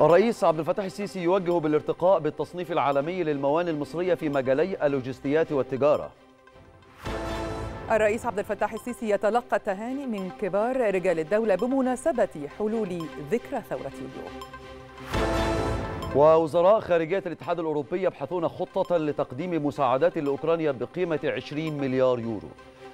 الرئيس عبد الفتاح السيسي يوجه بالارتقاء بالتصنيف العالمي للمواني المصرية في مجالي اللوجستيات والتجارة الرئيس عبد الفتاح السيسي يتلقى التهاني من كبار رجال الدولة بمناسبة حلول ذكرى ثورة يوليو. ووزراء خارجية الاتحاد الأوروبي يبحثون خطة لتقديم مساعدات لأوكرانيا بقيمة 20 مليار يورو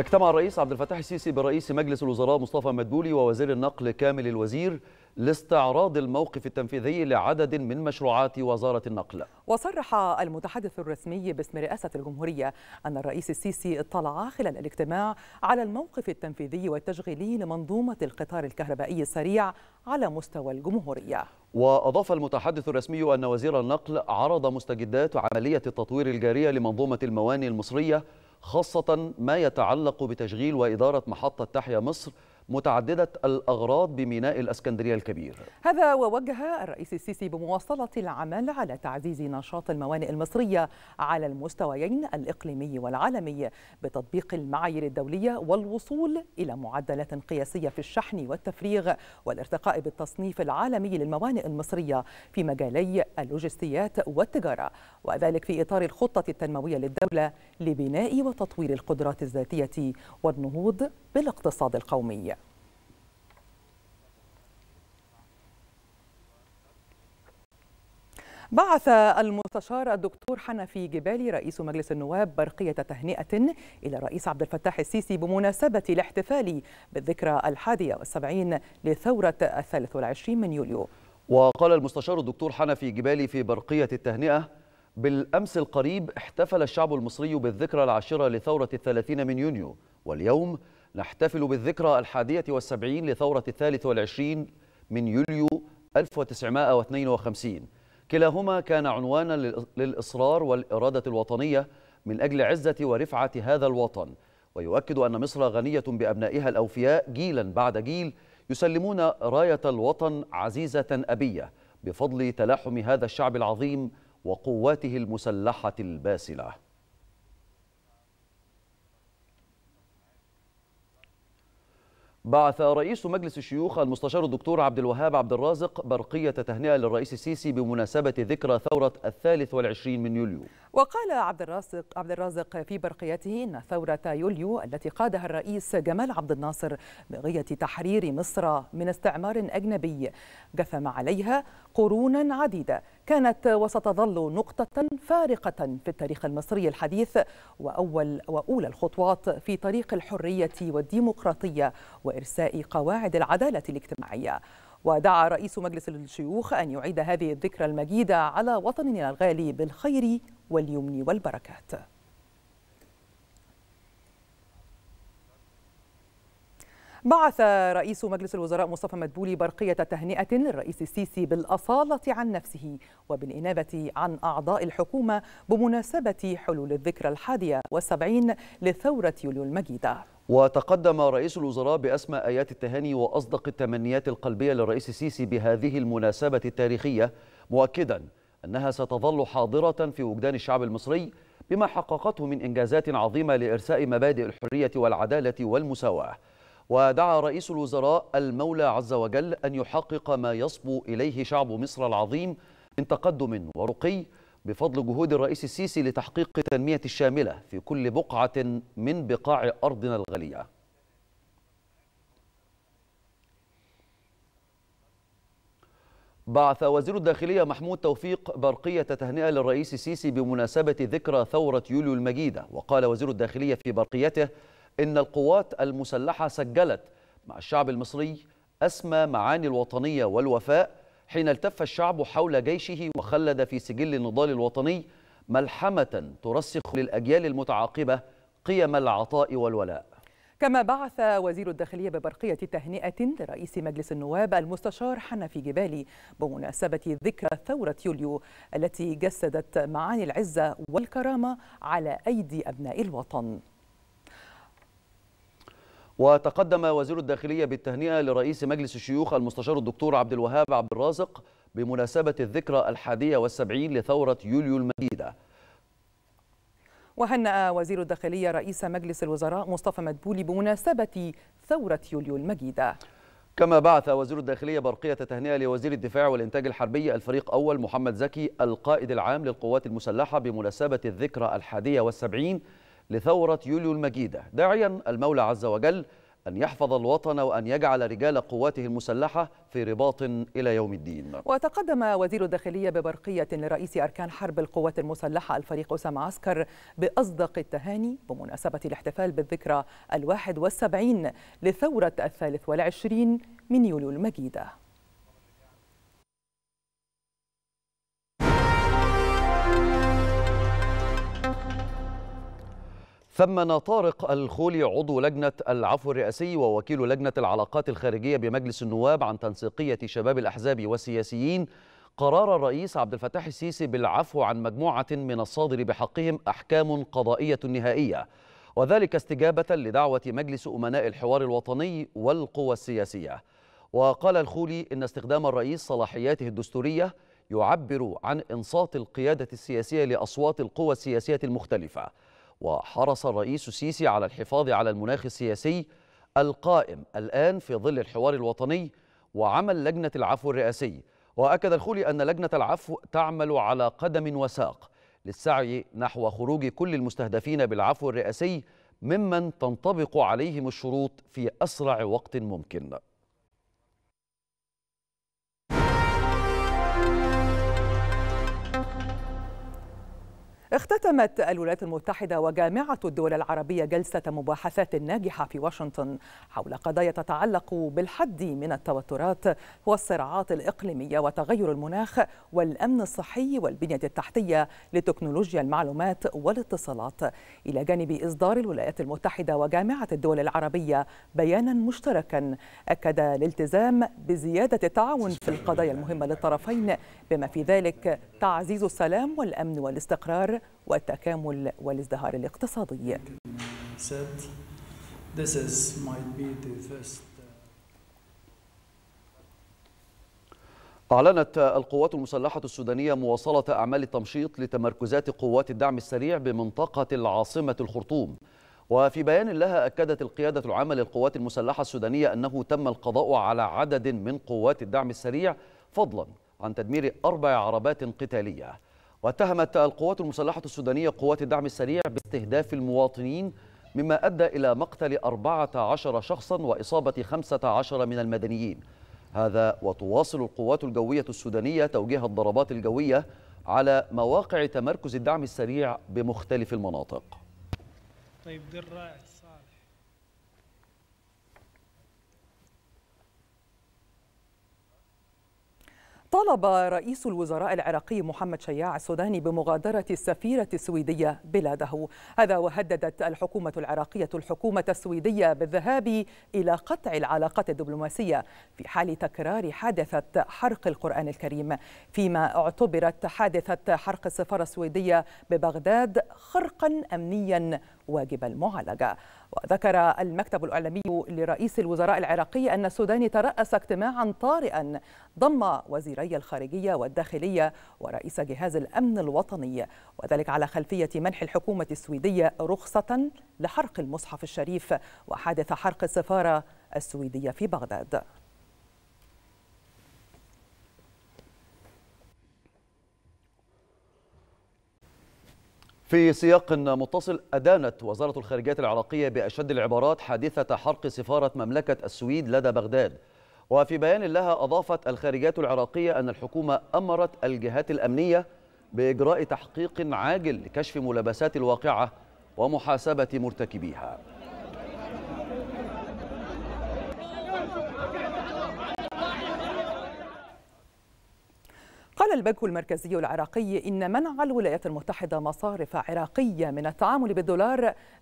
اجتمع الرئيس عبد الفتاح السيسي برئيس مجلس الوزراء مصطفى مدبولي ووزير النقل كامل الوزير لاستعراض الموقف التنفيذي لعدد من مشروعات وزارة النقل وصرح المتحدث الرسمي باسم رئاسة الجمهورية أن الرئيس السيسي اطلع خلال الاجتماع على الموقف التنفيذي والتشغيلي لمنظومة القطار الكهربائي السريع على مستوى الجمهورية وأضاف المتحدث الرسمي أن وزير النقل عرض مستجدات عملية التطوير الجارية لمنظومة المواني المصرية خاصة ما يتعلق بتشغيل وإدارة محطة تحيا مصر متعددة الأغراض بميناء الأسكندرية الكبير هذا ووجه الرئيس السيسي بمواصلة العمل على تعزيز نشاط الموانئ المصرية على المستويين الإقليمي والعالمي بتطبيق المعايير الدولية والوصول إلى معدلات قياسية في الشحن والتفريغ والارتقاء بالتصنيف العالمي للموانئ المصرية في مجالي اللوجستيات والتجارة وذلك في إطار الخطة التنموية للدولة لبناء وتطوير القدرات الذاتية والنهوض بالاقتصاد القومي بعث المستشار الدكتور حنفي جبالي رئيس مجلس النواب برقية تهنئة إلى الرئيس عبد الفتاح السيسي بمناسبة الاحتفال بالذكرى الحادية والسبعين لثورة الثالث والعشرين من يوليو وقال المستشار الدكتور حنفي جبالي في برقية التهنئة بالأمس القريب احتفل الشعب المصري بالذكرى العاشرة لثورة الثلاثين من يونيو واليوم نحتفل بالذكرى الحادية والسبعين لثورة الثالث والعشرين من يوليو 1952 كلاهما كان عنوانا للإصرار والإرادة الوطنية من أجل عزة ورفعة هذا الوطن ويؤكد أن مصر غنية بأبنائها الأوفياء جيلا بعد جيل يسلمون راية الوطن عزيزة أبية بفضل تلاحم هذا الشعب العظيم وقواته المسلحة الباسلة بعث رئيس مجلس الشيوخ المستشار الدكتور عبد الوهاب عبد الرازق برقية تهنئة للرئيس السيسي بمناسبة ذكرى ثورة الثالث والعشرين من يوليو وقال عبد الرازق عبد الرازق في برقيته ان ثوره يوليو التي قادها الرئيس جمال عبد الناصر بغيه تحرير مصر من استعمار اجنبي جثم عليها قرونا عديده كانت وستظل نقطه فارقه في التاريخ المصري الحديث واول واولى الخطوات في طريق الحريه والديمقراطيه وارساء قواعد العداله الاجتماعيه ودعا رئيس مجلس الشيوخ أن يعيد هذه الذكرى المجيدة على وطننا الغالي بالخير واليمن والبركات بعث رئيس مجلس الوزراء مصطفى مدبولي برقية تهنئة للرئيس السيسي بالأصالة عن نفسه وبالإنابة عن أعضاء الحكومة بمناسبة حلول الذكرى الحادية والسبعين لثورة يوليو المجيدة وتقدم رئيس الوزراء بأسمى آيات التهاني وأصدق التمنيات القلبية للرئيس السيسي بهذه المناسبة التاريخية مؤكدا أنها ستظل حاضرة في وجدان الشعب المصري بما حققته من إنجازات عظيمة لإرساء مبادئ الحرية والعدالة والمساواة ودعا رئيس الوزراء المولى عز وجل أن يحقق ما يصبو إليه شعب مصر العظيم من تقدم ورقي بفضل جهود الرئيس السيسي لتحقيق تنمية الشاملة في كل بقعة من بقاع أرضنا الغالية. بعث وزير الداخلية محمود توفيق برقية تهنئة للرئيس السيسي بمناسبة ذكرى ثورة يوليو المجيدة وقال وزير الداخلية في برقيته إن القوات المسلحة سجلت مع الشعب المصري أسمى معاني الوطنية والوفاء حين التف الشعب حول جيشه وخلد في سجل النضال الوطني ملحمة ترسخ للأجيال المتعاقبة قيم العطاء والولاء كما بعث وزير الداخلية ببرقية تهنئة لرئيس مجلس النواب المستشار حنفي جبالي بمناسبة ذكرى ثورة يوليو التي جسدت معاني العزة والكرامة على أيدي أبناء الوطن وتقدم وزير الداخلية بالتهنئة لرئيس مجلس الشيوخ المستشار الدكتور عبد الوهاب عبد الرازق بمناسبة الذكرى الحادية والسبعين لثورة يوليو المجيدة وهنأ وزير الداخلية رئيس مجلس الوزراء مصطفى مدبولي بمناسبة ثورة يوليو المجيدة كما بعث وزير الداخلية برقية تهنئة لوزير الدفاع والإنتاج الحربي الفريق أول محمد زكي القائد العام للقوات المسلحة بمناسبة الذكرى الحادية والسبعين لثورة يوليو المجيدة داعيا المولى عز وجل أن يحفظ الوطن وأن يجعل رجال قواته المسلحة في رباط إلى يوم الدين وتقدم وزير الداخلية ببرقية لرئيس أركان حرب القوات المسلحة الفريق أسامة عسكر بأصدق التهاني بمناسبة الاحتفال بالذكرى الواحد والسبعين لثورة الثالث والعشرين من يوليو المجيده ثمن طارق الخولي عضو لجنة العفو الرئاسي ووكيل لجنة العلاقات الخارجية بمجلس النواب عن تنسيقية شباب الأحزاب والسياسيين قرار الرئيس عبد الفتاح السيسي بالعفو عن مجموعة من الصادر بحقهم أحكام قضائية نهائية وذلك استجابة لدعوة مجلس أمناء الحوار الوطني والقوى السياسية وقال الخولي إن استخدام الرئيس صلاحياته الدستورية يعبر عن إنصات القيادة السياسية لأصوات القوى السياسية المختلفة وحرص الرئيس السيسي على الحفاظ على المناخ السياسي القائم الآن في ظل الحوار الوطني وعمل لجنة العفو الرئاسي وأكد الخولي أن لجنة العفو تعمل على قدم وساق للسعي نحو خروج كل المستهدفين بالعفو الرئاسي ممن تنطبق عليهم الشروط في أسرع وقت ممكن اختتمت الولايات المتحدة وجامعة الدول العربية جلسة مباحثات ناجحة في واشنطن حول قضايا تتعلق بالحد من التوترات والصراعات الإقليمية وتغير المناخ والأمن الصحي والبنية التحتية لتكنولوجيا المعلومات والاتصالات إلى جانب إصدار الولايات المتحدة وجامعة الدول العربية بيانا مشتركا أكد الالتزام بزيادة التعاون في القضايا المهمة للطرفين بما في ذلك تعزيز السلام والأمن والاستقرار والتكامل والازدهار الاقتصادي uh, أعلنت القوات المسلحة السودانية مواصلة أعمال التمشيط لتمركزات قوات الدعم السريع بمنطقة العاصمة الخرطوم وفي بيان لها أكدت القيادة العامة للقوات المسلحة السودانية أنه تم القضاء على عدد من قوات الدعم السريع فضلا عن تدمير أربع عربات قتالية واتهمت القوات المسلحة السودانية قوات الدعم السريع باستهداف المواطنين مما أدى إلى مقتل 14 شخصا وإصابة 15 من المدنيين هذا وتواصل القوات الجوية السودانية توجيه الضربات الجوية على مواقع تمركز الدعم السريع بمختلف المناطق طيب درع طالب رئيس الوزراء العراقي محمد شياع السوداني بمغادرة السفيرة السويدية بلاده هذا وهددت الحكومة العراقية الحكومة السويدية بالذهاب إلى قطع العلاقات الدبلوماسية في حال تكرار حادثة حرق القرآن الكريم فيما اعتبرت حادثة حرق السفارة السويدية ببغداد خرقا أمنيا واجب المعالجة وذكر المكتب الإعلامي لرئيس الوزراء العراقي أن السوداني ترأس اجتماعا طارئا ضم وزيري الخارجية والداخلية ورئيس جهاز الأمن الوطني وذلك على خلفية منح الحكومة السويدية رخصة لحرق المصحف الشريف وحادث حرق السفارة السويدية في بغداد في سياق متصل أدانت وزارة الخارجية العراقية بأشد العبارات حادثة حرق سفارة مملكة السويد لدى بغداد وفي بيان لها أضافت الخارجية العراقية أن الحكومة أمرت الجهات الأمنية بإجراء تحقيق عاجل لكشف ملابسات الواقعة ومحاسبة مرتكبيها قال البنك المركزي العراقي إن منع الولايات المتحدة مصارف عراقية من التعامل بالدولار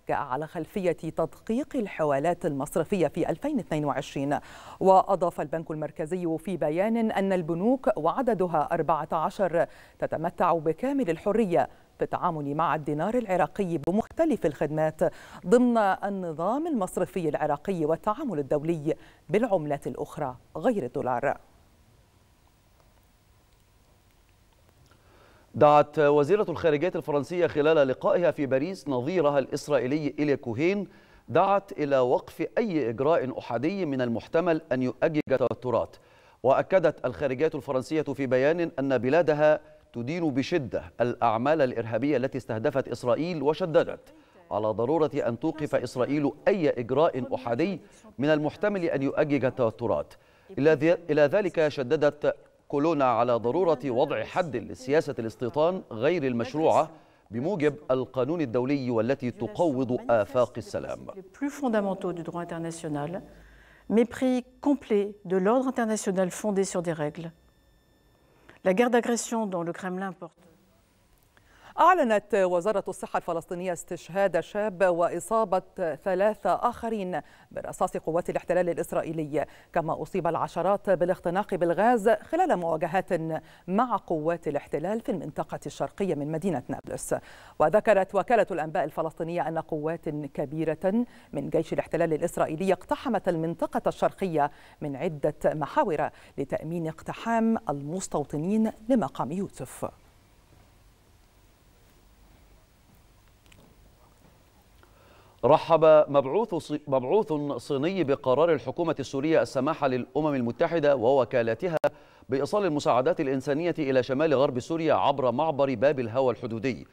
جاء على خلفية تدقيق الحوالات المصرفية في 2022 وأضاف البنك المركزي في بيان أن البنوك وعددها 14 تتمتع بكامل الحرية في التعامل مع الدينار العراقي بمختلف الخدمات ضمن النظام المصرفي العراقي والتعامل الدولي بالعملات الأخرى غير الدولار دعت وزيرة الخارجية الفرنسية خلال لقائها في باريس نظيرها الإسرائيلي إليا كوهين دعت إلى وقف أي إجراء أحادي من المحتمل أن يؤجج توترات وأكدت الخارجية الفرنسية في بيان أن بلادها تدين بشدة الأعمال الإرهابية التي استهدفت إسرائيل وشددت على ضرورة أن توقف إسرائيل أي إجراء أحادي من المحتمل أن يؤجج التوترات إلى ذلك شددت كلنا على ضرورة وضع حد لسياسة الاستيطان غير المشروعة بموجب القانون الدولي والتي تقوض آفاق السلام mépris complet de l'ordre international fondé sur des règles. La guerre d'agression dont le Kremlin porte أعلنت وزارة الصحة الفلسطينية استشهاد شاب وإصابة ثلاثة آخرين برصاص قوات الاحتلال الإسرائيلي كما أصيب العشرات بالاختناق بالغاز خلال مواجهات مع قوات الاحتلال في المنطقة الشرقية من مدينة نابلس وذكرت وكالة الأنباء الفلسطينية أن قوات كبيرة من جيش الاحتلال الإسرائيلي اقتحمت المنطقة الشرقية من عدة محاور لتأمين اقتحام المستوطنين لمقام يوسف رحب مبعوث مبعوث صيني بقرار الحكومة السورية السماح للأمم المتحدة ووكالاتها بإيصال المساعدات الإنسانية إلى شمال غرب سوريا عبر معبر باب الهوى الحدودي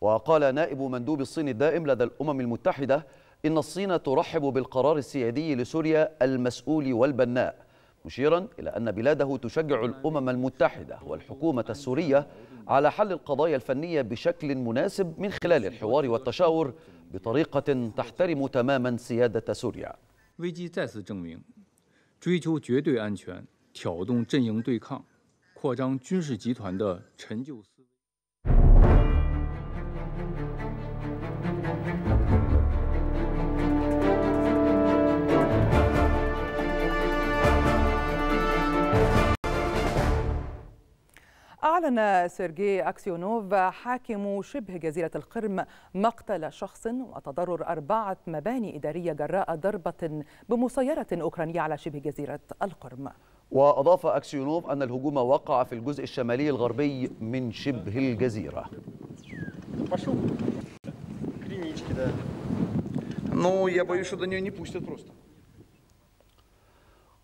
وقال نائب مندوب الصين الدائم لدى الأمم المتحدة إن الصين ترحب بالقرار السيادي لسوريا المسؤول والبناء مشيرا إلى أن بلاده تشجع الأمم المتحدة والحكومة السورية على حل القضايا الفنية بشكل مناسب من خلال الحوار والتشاور 危机再次证明，追求绝对安全、挑动阵营对抗、扩张军事集团的陈旧思。أعلن سيرجي أكسيونوف حاكم شبه جزيرة القرم مقتل شخص وتضرر أربعة مباني إدارية جراء ضربة بمسيرة أوكرانية على شبه جزيرة القرم وأضاف أكسيونوف أن الهجوم وقع في الجزء الشمالي الغربي من شبه الجزيرة Ну, я боюсь, что до нее не пустят просто.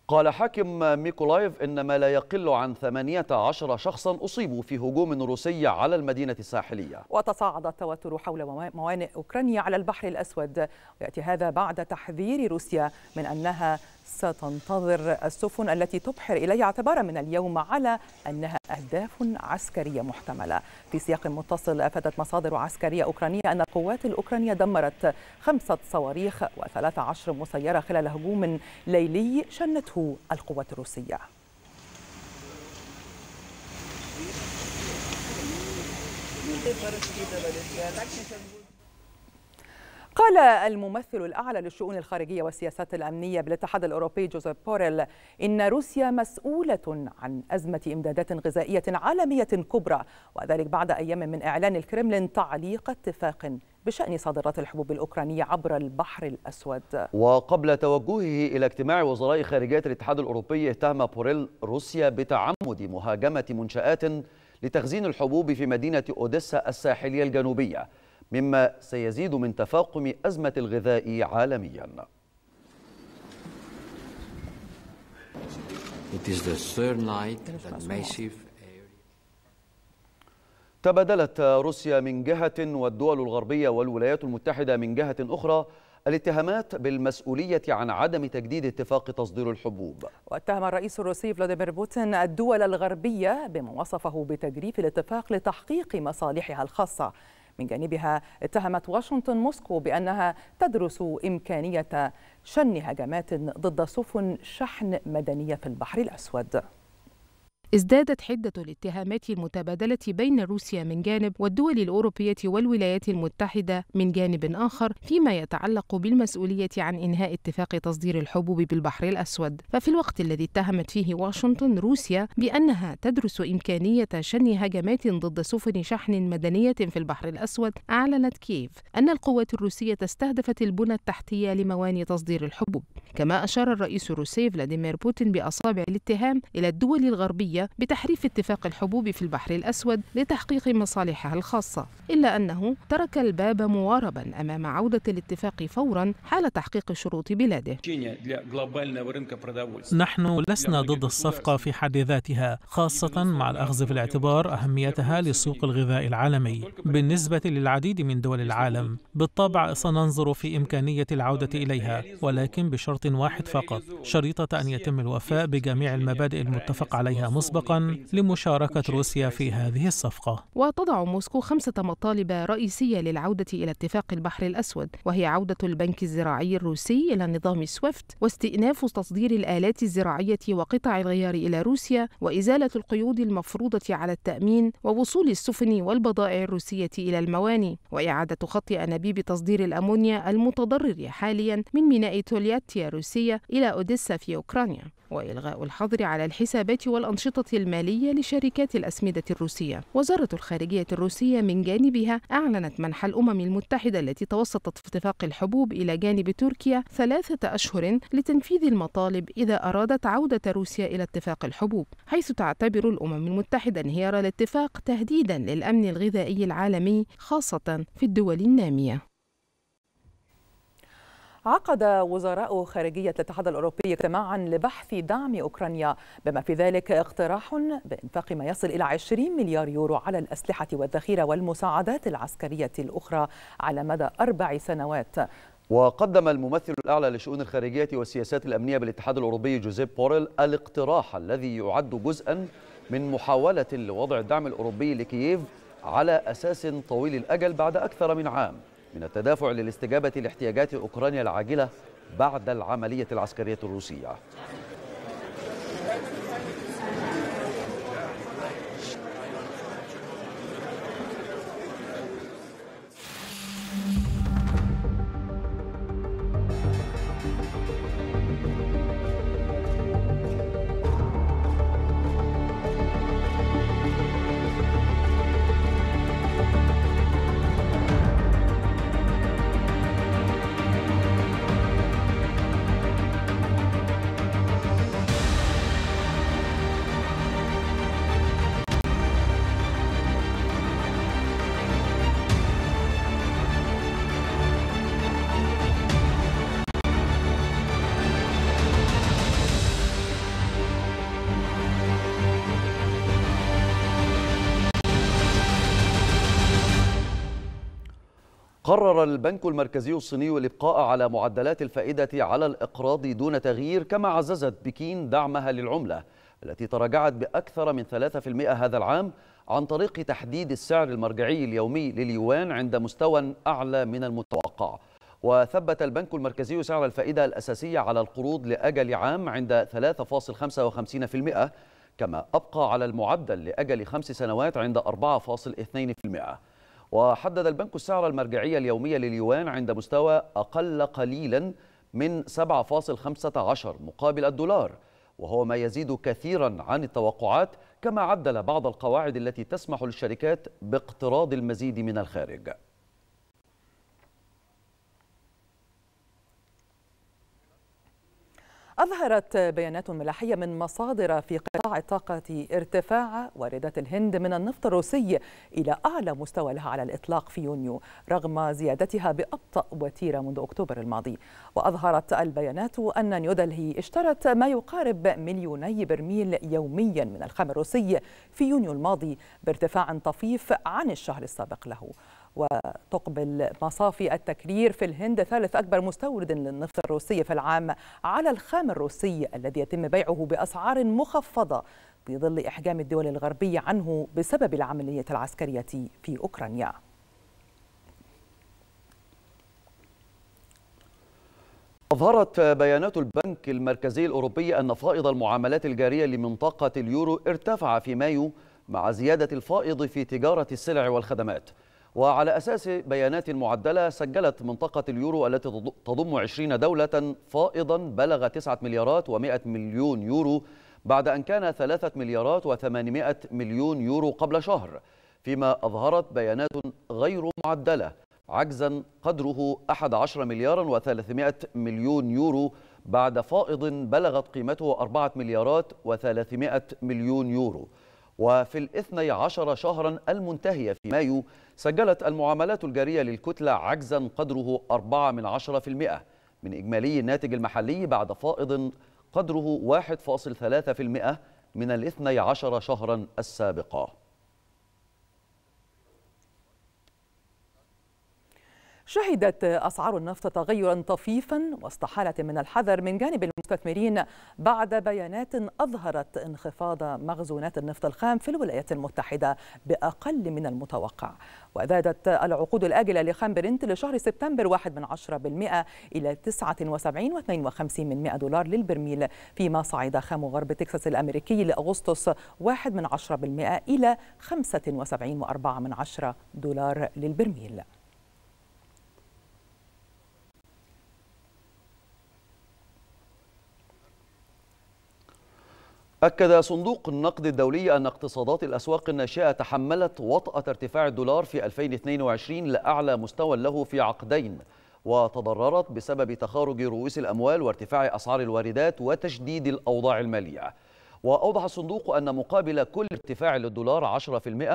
قال حاكم ميكولايف إن ما لا يقل عن 18 شخصا أصيبوا في هجوم روسي على المدينة الساحلية وتصاعد التوتر حول موانئ أوكرانيا على البحر الأسود ويأتي هذا بعد تحذير روسيا من أنها ستنتظر السفن التي تبحر إليه اعتبارا من اليوم على أنها أهداف عسكرية محتملة في سياق متصل أفادت مصادر عسكرية أوكرانية أن القوات الأوكرانية دمرت خمسة صواريخ و13 مسيرة خلال هجوم ليلي شنته القوات الروسية Thank you. قال الممثل الأعلى للشؤون الخارجية والسياسات الأمنية بالاتحاد الأوروبي جوزيف بوريل إن روسيا مسؤولة عن أزمة إمدادات غذائية عالمية كبرى وذلك بعد أيام من إعلان الكرملين تعليق اتفاق بشأن صادرات الحبوب الأوكرانية عبر البحر الأسود وقبل توجهه إلى اجتماع وزراء خارجية الاتحاد الأوروبي اتهم بوريل روسيا بتعمد مهاجمة منشآت لتخزين الحبوب في مدينة أوديسا الساحلية الجنوبية مما سيزيد من تفاقم أزمة الغذاء عالميا تبادلت روسيا من جهة والدول الغربية والولايات المتحدة من جهة أخرى الاتهامات بالمسؤولية عن عدم تجديد اتفاق تصدير الحبوب واتهم الرئيس الروسي فلاديمير بوتين الدول الغربية بما وصفه بتجريف الاتفاق لتحقيق مصالحها الخاصة من جانبها اتهمت واشنطن موسكو بأنها تدرس إمكانية شن هجمات ضد سفن شحن مدنية في البحر الأسود ازدادت حدة الاتهامات المتبادلة بين روسيا من جانب والدول الأوروبية والولايات المتحدة من جانب آخر فيما يتعلق بالمسؤولية عن إنهاء اتفاق تصدير الحبوب بالبحر الأسود ففي الوقت الذي اتهمت فيه واشنطن روسيا بأنها تدرس إمكانية شن هجمات ضد سفن شحن مدنية في البحر الأسود أعلنت كييف أن القوات الروسية استهدفت البنى التحتية لموانئ تصدير الحبوب كما أشار الرئيس الروسي فلاديمير بوتين بأصابع الاتهام إلى الدول الغربية الدولية بتحريف اتفاق الحبوب في البحر الأسود لتحقيق مصالحها الخاصة إلا أنه ترك الباب مواربا أمام عودة الاتفاق فورا حال تحقيق شروط بلاده نحن لسنا ضد الصفقة في حد ذاتها خاصة مع الأخذ في الاعتبار أهميتها لسوق الغذاء العالمي بالنسبة للعديد من دول العالم بالطبع سننظر في إمكانية العودة إليها ولكن بشرط واحد فقط شريطة أن يتم الوفاء بجميع المبادئ المتفق عليها مسبقا مسبقا لمشاركة روسيا في هذه الصفقة وتضع موسكو خمسة مطالب رئيسية للعودة إلى اتفاق البحر الأسود وهي عودة البنك الزراعي الروسي إلى نظام سويفت واستئناف تصدير الآلات الزراعية وقطع الغيار إلى روسيا وإزالة القيود المفروضة على التأمين ووصول السفن والبضائع الروسية إلى المواني وإعادة خط أنابيب تصدير الأمونيا المتضرر حاليا من ميناء تولياتيا الروسية إلى أوديسا في أوكرانيا وإلغاء الحظر على الحسابات والأنشطة المالية لشركات الأسمدة الروسية وزارة الخارجية الروسية من جانبها أعلنت منح الأمم المتحدة التي توسطت في اتفاق الحبوب إلى جانب تركيا ثلاثة أشهر لتنفيذ المطالب إذا أرادت عودة روسيا إلى اتفاق الحبوب حيث تعتبر الأمم المتحدة انهيار الاتفاق تهديدا للأمن الغذائي العالمي خاصة في الدول النامية عقد وزراء خارجية الاتحاد الأوروبي اجتماعا لبحث دعم أوكرانيا بما في ذلك اقتراح بإنفاق ما يصل إلى 20 مليار يورو على الأسلحة والذخيرة والمساعدات العسكرية الأخرى على مدى أربع سنوات وقدم الممثل الأعلى لشؤون الخارجية والسياسات الأمنية بالاتحاد الأوروبي جوزيب بوريل الاقتراح الذي يعد جزءا من محاولة لوضع الدعم الأوروبي لكييف على أساس طويل الأجل بعد أكثر من عام من التدافع للاستجابة لاحتياجات أوكرانيا العاجلة بعد العملية العسكرية الروسية قرر البنك المركزي الصيني الإبقاء على معدلات الفائدة على الإقراض دون تغيير كما عززت بكين دعمها للعملة التي تراجعت بأكثر من 3% هذا العام عن طريق تحديد السعر المرجعي اليومي لليوان عند مستوى أعلى من المتوقع وثبت البنك المركزي سعر الفائدة الأساسية على القروض لأجل عام عند 3.55% كما أبقى على المعدل لأجل خمس سنوات عند 4.2% وحدد البنك السعر المرجعي اليومي لليوان عند مستوى أقل قليلا من 7.15 مقابل الدولار وهو ما يزيد كثيرا عن التوقعات كما عدل بعض القواعد التي تسمح للشركات باقتراض المزيد من الخارج أظهرت بيانات ملاحية من مصادر في قطاع الطاقة ارتفاع واردات الهند من النفط الروسي إلى أعلى مستوى لها على الإطلاق في يونيو رغم زيادتها بأبطأ وتيرة منذ أكتوبر الماضي وأظهرت البيانات أن نيودلهي اشترت ما يقارب مليوني برميل يوميا من الخام الروسي في يونيو الماضي بارتفاع طفيف عن الشهر السابق له وتقبل مصافي التكرير في الهند ثالث أكبر مستورد للنفط الروسي في العام على الخام الروسي الذي يتم بيعه بأسعار مخفضة في ظل إحجام الدول الغربية عنه بسبب العملية العسكرية في أوكرانيا أظهرت بيانات البنك المركزي الأوروبي أن فائض المعاملات الجارية لمنطقة اليورو ارتفع في مايو مع زيادة الفائض في تجارة السلع والخدمات وعلى أساس بيانات معدلة سجلت منطقة اليورو التي تضم 20 دولة فائضا بلغ 9 مليارات و100 مليون يورو بعد أن كان 3 مليارات و800 مليون يورو قبل شهر فيما أظهرت بيانات غير معدلة عجزا قدره 11 مليارا و300 مليون يورو بعد فائض بلغت قيمته 4 مليارات و300 مليون يورو وفي الاثني عشر شهرا المنتهية في مايو سجلت المعاملات الجارية للكتلة عجزا قدره أربعة من عشرة في المئة من إجمالي الناتج المحلي بعد فائض قدره 1.3% من الاثني عشر شهرا السابقة شهدت أسعار النفط تغيرا طفيفا وسط حالة من الحذر من جانب المستثمرين بعد بيانات أظهرت انخفاض مخزونات النفط الخام في الولايات المتحدة بأقل من المتوقع وزادت العقود الآجلة لخام برنت لشهر سبتمبر 1 من 10% إلى 79.52 من 100 دولار للبرميل فيما صعد خام غرب تكساس الأمريكي لأغسطس 1 من 10% إلى 75.4 من 10 دولار للبرميل أكد صندوق النقد الدولي أن اقتصادات الأسواق الناشئة تحملت وطأة ارتفاع الدولار في 2022 لأعلى مستوى له في عقدين وتضررت بسبب تخارج رؤوس الأموال وارتفاع أسعار الواردات وتشديد الأوضاع المالية وأوضح الصندوق أن مقابل كل ارتفاع للدولار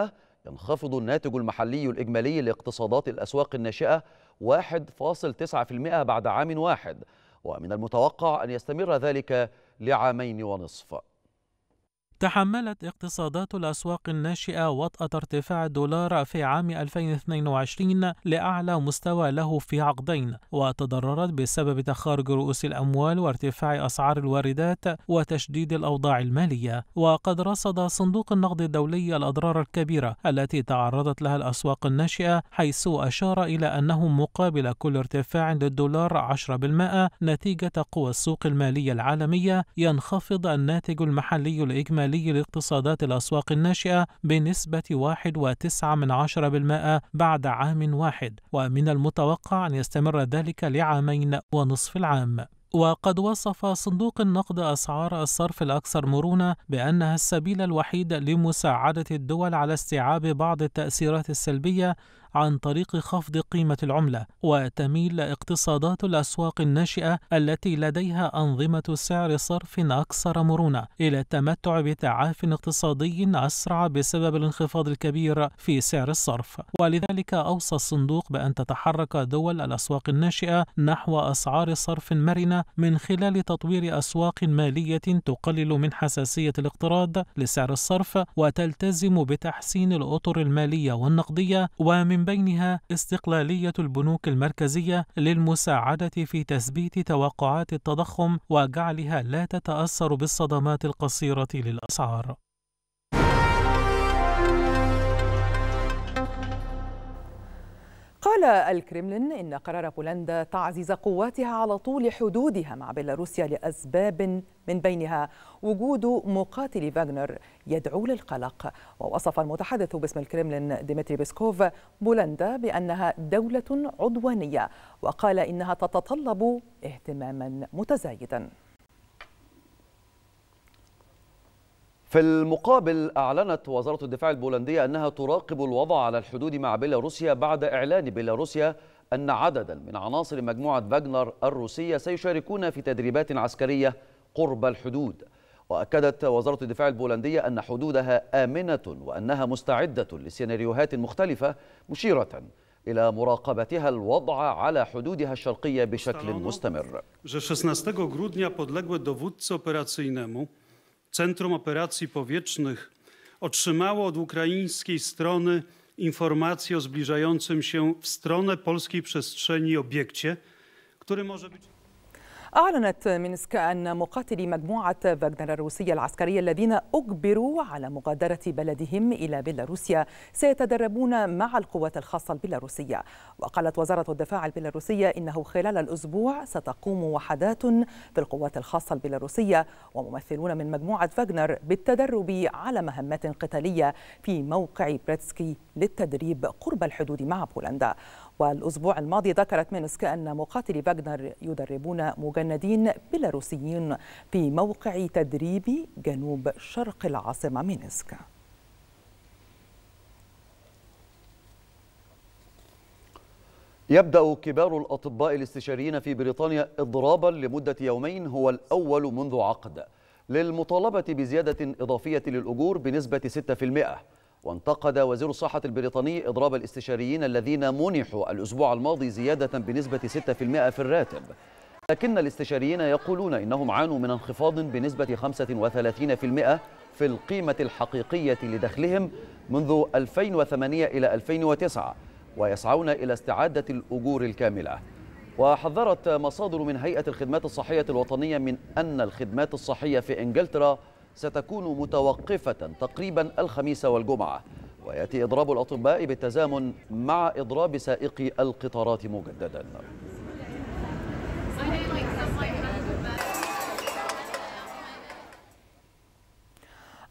10% ينخفض الناتج المحلي الإجمالي لاقتصادات الأسواق الناشئة 1.9% بعد عام واحد ومن المتوقع أن يستمر ذلك لعامين ونصف تحملت اقتصادات الأسواق الناشئة وطأة ارتفاع الدولار في عام 2022 لأعلى مستوى له في عقدين، وتضررت بسبب تخارج رؤوس الأموال وارتفاع أسعار الواردات وتشديد الأوضاع المالية، وقد رصد صندوق النقد الدولي الأضرار الكبيرة التي تعرضت لها الأسواق الناشئة، حيث أشار إلى أنه مقابل كل ارتفاع للدولار 10% نتيجة قوى السوق المالية العالمية ينخفض الناتج المحلي الإجمالي المالي لاقتصادات الأسواق الناشئة بنسبة 1.9% بعد عام واحد ومن المتوقع أن يستمر ذلك لعامين ونصف العام وقد وصف صندوق النقد أسعار الصرف الأكثر مرونة بأنها السبيل الوحيد لمساعدة الدول على استيعاب بعض التأثيرات السلبية عن طريق خفض قيمة العملة وتميل اقتصادات الأسواق الناشئة التي لديها أنظمة سعر صرف أكثر مرونة إلى التمتع بتعاف اقتصادي أسرع بسبب الانخفاض الكبير في سعر الصرف ولذلك أوصى الصندوق بأن تتحرك دول الأسواق الناشئة نحو أسعار صرف مرنة من خلال تطوير أسواق مالية تقلل من حساسية الاقتراض لسعر الصرف وتلتزم بتحسين الأطر المالية والنقدية ومما من بينها استقلالية البنوك المركزية للمساعدة في تثبيت توقعات التضخم وجعلها لا تتأثر بالصدمات القصيرة للأسعار قال الكرملين إن قرار بولندا تعزيز قواتها على طول حدودها مع بيلاروسيا لأسباب من بينها وجود مقاتل فاغنر يدعو للقلق ووصف المتحدث باسم الكرملين ديمتري بيسكوف بولندا بأنها دولة عدوانية وقال إنها تتطلب اهتماما متزايدا في المقابل أعلنت وزارة الدفاع البولندية أنها تراقب الوضع على الحدود مع بيلاروسيا بعد إعلان بيلاروسيا أن عددا من عناصر مجموعة فاجنر الروسية سيشاركون في تدريبات عسكرية قرب الحدود وأكدت وزارة الدفاع البولندية أن حدودها آمنة وأنها مستعدة لسيناريوهات مختلفة مشيرة إلى مراقبتها الوضع على حدودها الشرقية بشكل مستمر. 16 Centrum Operacji Powietrznych otrzymało od ukraińskiej strony informację o zbliżającym się w stronę polskiej przestrzeni obiekcie, który może być. أعلنت مينسك أن مقاتلي مجموعة فاغنر الروسية العسكرية الذين أجبروا على مغادرة بلدهم إلى بيلاروسيا سيتدربون مع القوات الخاصة البيلاروسية وقالت وزارة الدفاع البيلاروسية إنه خلال الأسبوع ستقوم وحدات في القوات الخاصة البيلاروسية وممثلون من مجموعة فاغنر بالتدرب على مهمات قتالية في موقع بريتسكي للتدريب قرب الحدود مع بولندا والأسبوع الماضي ذكرت مينسك أن مقاتلي باغنر يدربون مجندين بيلاروسيين في موقع تدريب جنوب شرق العاصمة مينسك يبدأ كبار الأطباء الاستشاريين في بريطانيا إضرابا لمدة يومين هو الأول منذ عقد للمطالبة بزيادة إضافية للأجور بنسبة 6% وانتقد وزير الصحة البريطاني إضراب الاستشاريين الذين منحوا الأسبوع الماضي زيادة بنسبة 6% في الراتب لكن الاستشاريين يقولون إنهم عانوا من انخفاض بنسبة 35% في القيمة الحقيقية لدخلهم منذ 2008 إلى 2009 ويسعون إلى استعادة الأجور الكاملة وحذرت مصادر من هيئة الخدمات الصحية الوطنية من أن الخدمات الصحية في إنجلترا ستكون متوقفة تقريبا الخميس والجمعة ويأتي إضراب الأطباء بالتزامن مع إضراب سائقي القطارات مجددا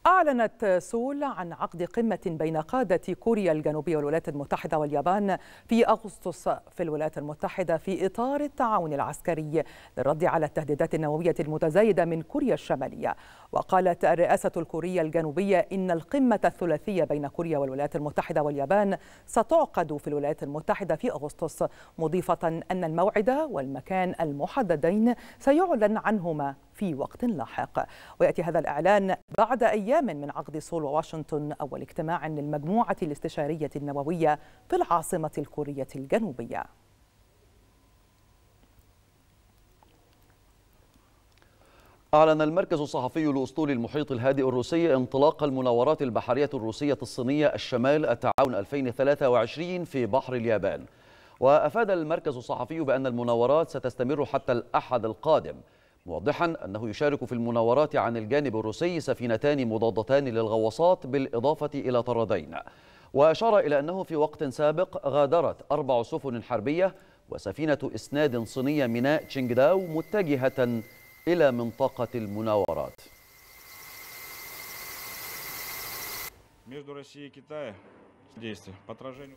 أعلنت سول عن عقد قمة بين قادة كوريا الجنوبية والولايات المتحدة واليابان في أغسطس في الولايات المتحدة في إطار التعاون العسكري للرد على التهديدات النووية المتزايدة من كوريا الشمالية وقالت الرئاسة الكورية الجنوبية إن القمة الثلاثية بين كوريا والولايات المتحدة واليابان ستعقد في الولايات المتحدة في أغسطس مضيفة أن الموعد والمكان المحددين سيعلن عنهما في وقت لاحق ويأتي هذا الإعلان بعد أيام من عقد سول وواشنطن أول اجتماع للمجموعة الاستشارية النووية في العاصمة الكورية الجنوبية أعلن المركز الصحفي الأسطول المحيط الهادئ الروسي انطلاق المناورات البحرية الروسية الصينية الشمال التعاون 2023 في بحر اليابان وأفاد المركز الصحفي بأن المناورات ستستمر حتى الأحد القادم موضحا أنه يشارك في المناورات عن الجانب الروسي سفينتان مضادتان للغواصات بالإضافة إلى طردين وأشار إلى أنه في وقت سابق غادرت أربع سفن حربية وسفينة إسناد صينية ميناء تشينغداو متجهة إلى منطقة المناورات между Россией и Китаем действия по отражению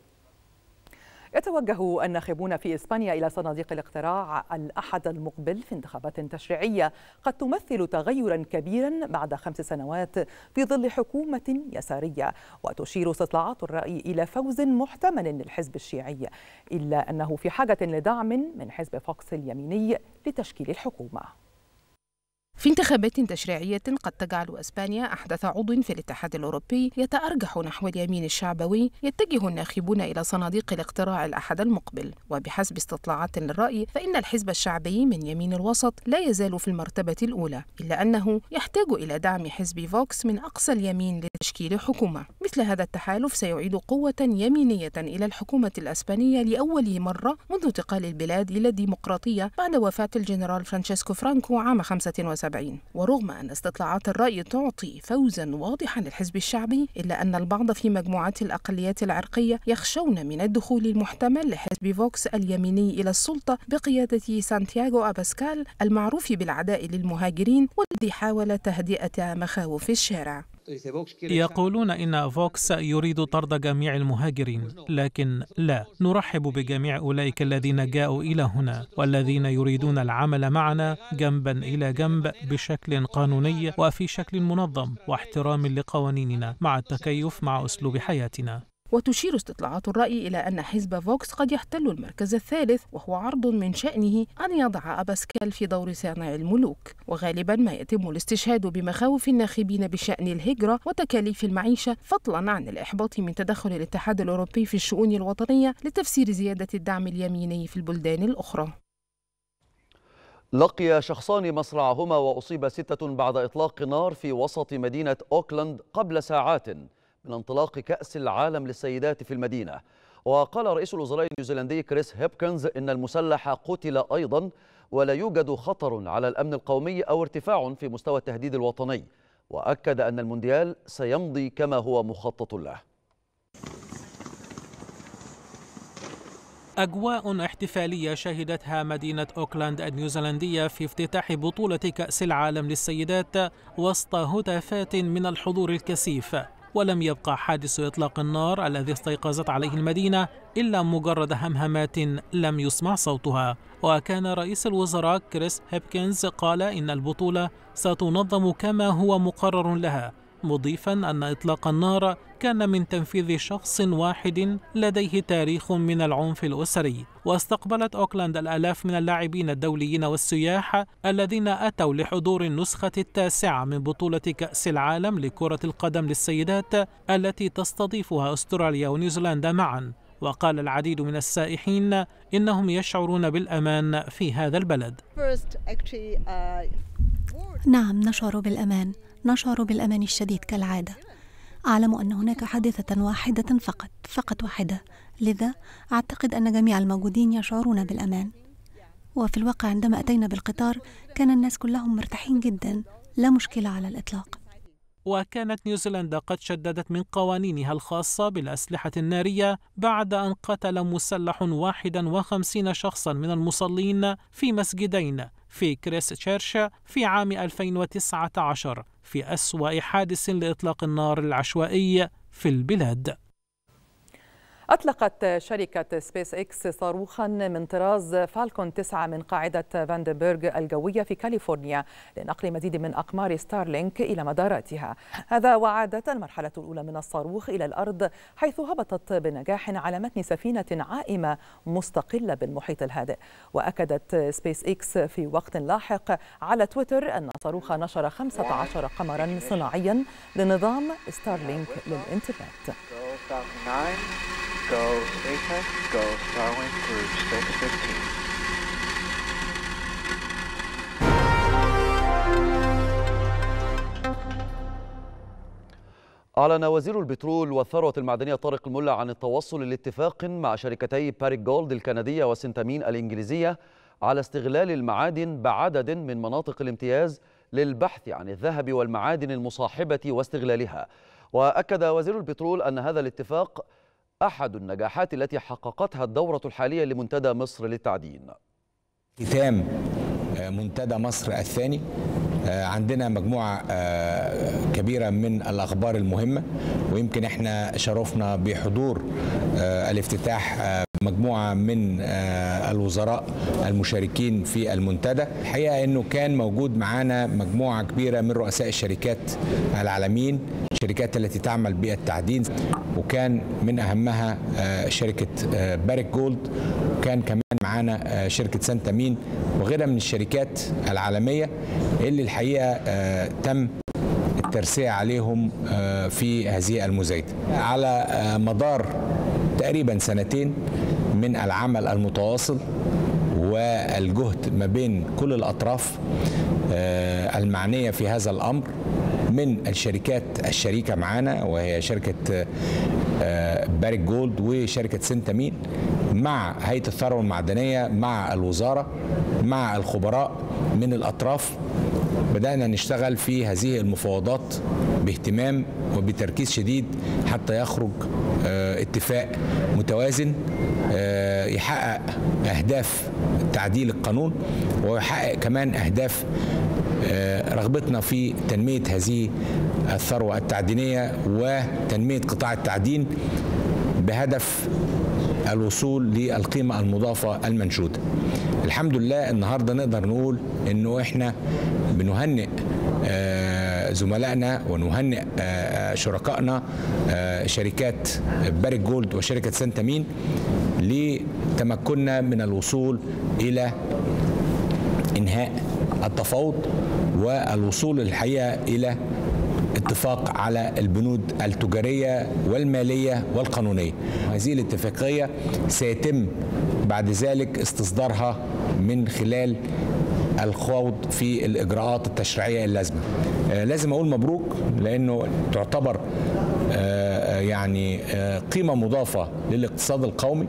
يتوجه الناخبون في إسبانيا إلى صناديق الاقتراع الأحد المقبل في انتخابات تشريعية قد تمثل تغيرا كبيرا بعد خمس سنوات في ظل حكومة يسارية وتشير استطلاعات الرأي إلى فوز محتمل للحزب الشيعي إلا أنه في حاجة لدعم من حزب فوكس اليميني لتشكيل الحكومة في انتخابات تشريعية قد تجعل أسبانيا أحدث عضو في الاتحاد الأوروبي يتأرجح نحو اليمين الشعبوي يتجه الناخبون إلى صناديق الاقتراع الأحد المقبل وبحسب استطلاعات للرأي فإن الحزب الشعبي من يمين الوسط لا يزال في المرتبة الأولى إلا أنه يحتاج إلى دعم حزب فوكس من أقصى اليمين لتشكيل حكومة مثل هذا التحالف سيعيد قوة يمينية إلى الحكومة الأسبانية لأول مرة منذ انتقال البلاد إلى الديمقراطية بعد وفاة الجنرال فرانشيسكو فرانكو عام 75 1973 ورغم أن استطلاعات الرأي تعطي فوزا واضحا للحزب الشعبي إلا أن البعض في مجموعات الأقليات العرقية يخشون من الدخول المحتمل لحزب فوكس اليميني إلى السلطة بقيادة سانتياغو أباسكال المعروف بالعداء للمهاجرين والذي حاول تهدئة مخاوف الشارع يقولون إن فوكس يريد طرد جميع المهاجرين لكن لا نرحب بجميع أولئك الذين جاءوا إلى هنا والذين يريدون العمل معنا جنبا إلى جنب بشكل قانوني وفي شكل منظم واحترام لقوانيننا مع التكيف مع أسلوب حياتنا وتشير استطلاعات الرأي إلى أن حزب فوكس قد يحتل المركز الثالث وهو عرض من شأنه أن يضع أباسكال في دور صانع الملوك وغالبا ما يتم الاستشهاد بمخاوف الناخبين بشأن الهجرة وتكاليف المعيشة فضلا عن الإحباط من تدخل الاتحاد الأوروبي في الشؤون الوطنية لتفسير زيادة الدعم اليميني في البلدان الأخرى لقي شخصان مصرعهما وأصيب ستة بعد إطلاق نار في وسط مدينة أوكلاند قبل ساعات من انطلاق كأس العالم للسيدات في المدينة وقال رئيس الوزراء النيوزيلندي كريس هيبكنز إن المسلح قتل أيضا ولا يوجد خطر على الأمن القومي أو ارتفاع في مستوى التهديد الوطني وأكد أن المونديال سيمضي كما هو مخطط له أجواء احتفالية شهدتها مدينة أوكلاند النيوزيلندية في افتتاح بطولة كأس العالم للسيدات وسط هتافات من الحضور الكثيف ولم يبقى حادث إطلاق النار الذي استيقظت عليه المدينة إلا مجرد همهمات لم يسمع صوتها وكان رئيس الوزراء كريس هيبكنز قال إن البطولة ستنظم كما هو مقرر لها مضيفا أن إطلاق النار كان من تنفيذ شخص واحد لديه تاريخ من العنف الأسري واستقبلت أوكلاند الآلاف من اللاعبين الدوليين والسياح الذين أتوا لحضور النسخة التاسعة من بطولة كأس العالم لكرة القدم للسيدات التي تستضيفها أستراليا ونيوزيلندا معا وقال العديد من السائحين إنهم يشعرون بالأمان في هذا البلد uh, نعم نشعر بالأمان نشعر بالأمان الشديد كالعادة أعلم أن هناك حادثة واحدة فقط فقط واحدة لذا أعتقد أن جميع الموجودين يشعرون بالأمان وفي الواقع عندما أتينا بالقطار كان الناس كلهم مرتاحين جدا لا مشكلة على الإطلاق وكانت نيوزيلندا قد شددت من قوانينها الخاصة بالأسلحة النارية بعد أن قتل مسلح 51 شخصا من المصلين في مسجدين في كريس تشيرش في عام 2019 في أسوأ حادث لإطلاق النار العشوائي في البلاد أطلقت شركة سبيس إكس صاروخا من طراز فالكون 9 من قاعدة فاندنبرغ الجوية في كاليفورنيا لنقل مزيد من أقمار ستارلينك إلى مداراتها هذا وعادة المرحلة الأولى من الصاروخ إلى الأرض حيث هبطت بنجاح على متن سفينة عائمة مستقلة بالمحيط الهادئ وأكدت سبيس إكس في وقت لاحق على تويتر أن الصاروخ نشر 15 قمرا صناعيا لنظام ستارلينك للإنترنت go, apex go, Starlink group 615. أعلن وزير البترول والثروة المعدنية طارق الملا عن التوصل لاتفاق مع شركتي باريك جولد الكندية وسنتامين الإنجليزية على استغلال المعادن بعدد من مناطق الامتياز للبحث عن الذهب والمعادن المصاحبة واستغلالها وأكد وزير البترول أن هذا الاتفاق أحد النجاحات التي حققتها الدورة الحالية لمنتدى مصر للتعدين ختام آه، منتدى مصر الثاني آه، عندنا مجموعة آه، كبيرة من الأخبار المهمة ويمكن احنا شرفنا بحضور آه، الافتتاح مجموعة من الوزراء المشاركين في المنتدى الحقيقة أنه كان موجود معانا مجموعة كبيرة من رؤساء الشركات العالمين الشركات التي تعمل بالتعدين وكان من أهمها شركة بارك جولد وكان كمان معانا آه، شركه سانتا مين وغيرها من الشركات العالميه اللي الحقيقه آه، تم الترسيع عليهم آه، في هذه المزايده على مدار تقريبا سنتين من العمل المتواصل والجهد ما بين كل الاطراف المعنيه في هذا الامر من الشركات الشريكة معانا وهي شركة آه، بارك جولد وشركة سنتامين مع هيئة الثروة المعدنية مع الوزارة مع الخبراء من الأطراف بدأنا نشتغل في هذه المفاوضات باهتمام وبتركيز شديد حتى يخرج آه، اتفاق متوازن آه، يحقق أهداف تعديل القانون ويحقق كمان أهداف آه، رغبتنا في تنمية هذه الثروة التعدينية وتنمية قطاع التعدين بهدف الوصول للقيمة المضافة المنشودة الحمد لله النهاردة نقدر نقول انه احنا بنهنئ آه، زملائنا ونهنئ آه، شركائنا شركات بارك جولد وشركة سنتامين لتمكننا من الوصول إلى إنهاء التفاوض والوصول الحقيقه الى اتفاق على البنود التجاريه والماليه والقانونيه. هذه الاتفاقيه سيتم بعد ذلك استصدارها من خلال الخوض في الاجراءات التشريعيه اللازمه. آه، لازم اقول مبروك لانه تعتبر آه، آه، يعني قيمه مضافه للاقتصاد القومي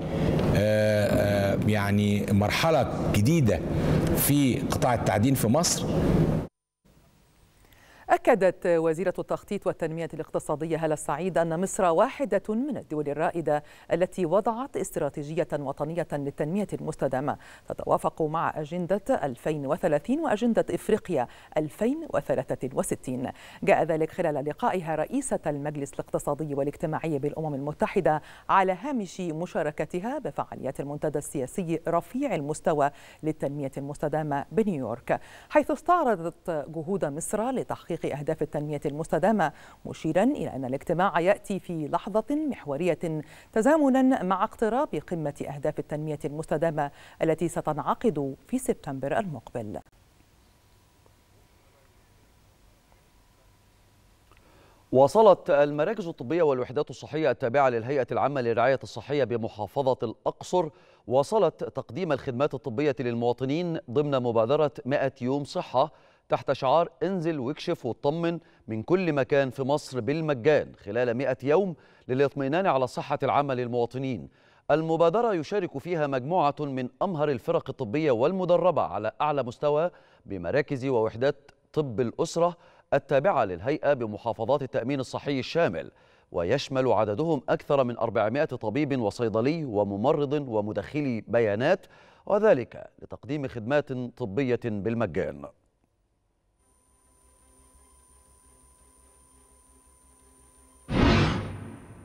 يعني مرحله جديده في قطاع التعدين في مصر أكدت وزيرة التخطيط والتنمية الاقتصادية هلا السعيد أن مصر واحدة من الدول الرائدة التي وضعت استراتيجية وطنية للتنمية المستدامة تتوافق مع أجندة 2030 وأجندة إفريقيا 2063 جاء ذلك خلال لقائها رئيسة المجلس الاقتصادي والاجتماعي بالأمم المتحدة على هامش مشاركتها بفعاليات المنتدى السياسي رفيع المستوى للتنمية المستدامة بنيويورك حيث استعرضت جهود مصر لتحقيق تحقيق أهداف التنمية المستدامة مشيرا إلى أن الاجتماع يأتي في لحظة محورية تزامنا مع اقتراب قمة أهداف التنمية المستدامة التي ستنعقد في سبتمبر المقبل واصلت المراكز الطبية والوحدات الصحية التابعة للهيئة العامة للرعاية الصحية بمحافظة الأقصر واصلت تقديم الخدمات الطبية للمواطنين ضمن مبادرة 100 يوم صحة تحت شعار انزل واكشف واطمن من كل مكان في مصر بالمجان خلال 100 يوم للاطمئنان على صحة العمل للمواطنين المبادرة يشارك فيها مجموعة من أمهر الفرق الطبية والمدربة على أعلى مستوى بمراكز ووحدات طب الأسرة التابعة للهيئة بمحافظات التأمين الصحي الشامل ويشمل عددهم أكثر من 400 طبيب وصيدلي وممرض ومدخلي بيانات وذلك لتقديم خدمات طبية بالمجان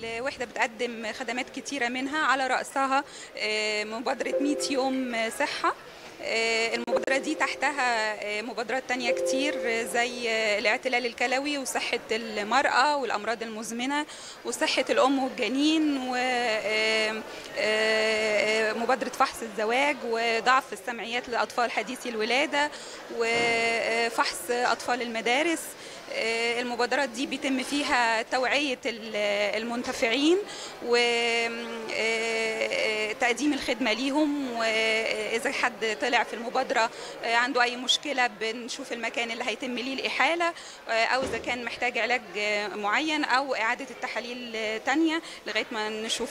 الوحده بتقدم خدمات كتيره منها على راسها آه، مبادره 100 يوم آه، صحه آه، المبادرة دي تحتها آه، مبادرات تانية كتير آه، زي الاعتلال الكلوي وصحة المرأة والأمراض المزمنة وصحة الأم والجنين ومبادرة فحص الزواج وضعف السمعيات لأطفال حديثي الولادة وفحص أطفال المدارس المبادرات دي بيتم فيها توعية المنتفعين وتقديم الخدمة ليهم وإذا حد طلع طلع في المبادره آه، عنده اي مشكله بنشوف المكان اللي هيتم ليه الاحاله آه، او اذا كان محتاج علاج آه، معين او اعاده التحاليل تانية لغايه ما نشوف